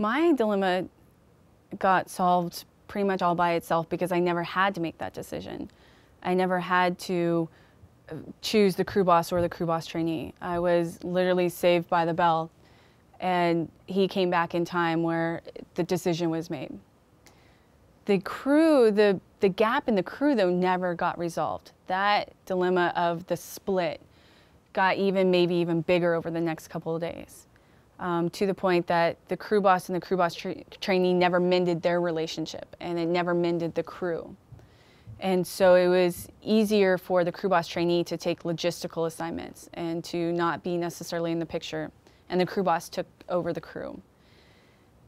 My dilemma got solved pretty much all by itself because I never had to make that decision. I never had to uh, choose the crew boss or the crew boss trainee. I was literally saved by the bell, and he came back in time where the decision was made. The crew, the, the gap in the crew, though, never got resolved. That dilemma of the split got even, maybe even bigger over the next couple of days um, to the point that the crew boss and the crew boss tra trainee never mended their relationship and it never mended the crew. And so it was easier for the crew boss trainee to take logistical assignments and to not be necessarily in the picture. And the crew boss took over the crew.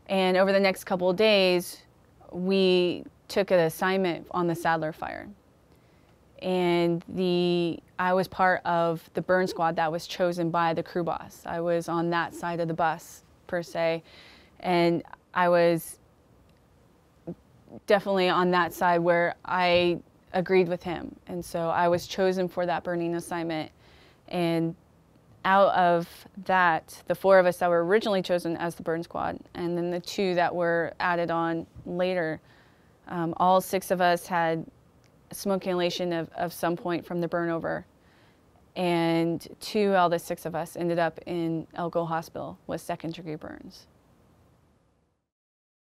And over the next couple of days, we took an assignment on the Sadler fire and the I was part of the burn squad that was chosen by the crew boss. I was on that side of the bus per se, and I was definitely on that side where I agreed with him, and so I was chosen for that burning assignment, and out of that, the four of us that were originally chosen as the burn squad, and then the two that were added on later, um, all six of us had smoke inhalation of, of some point from the burnover. And two out of the six of us ended up in Elko Hospital with second degree burns.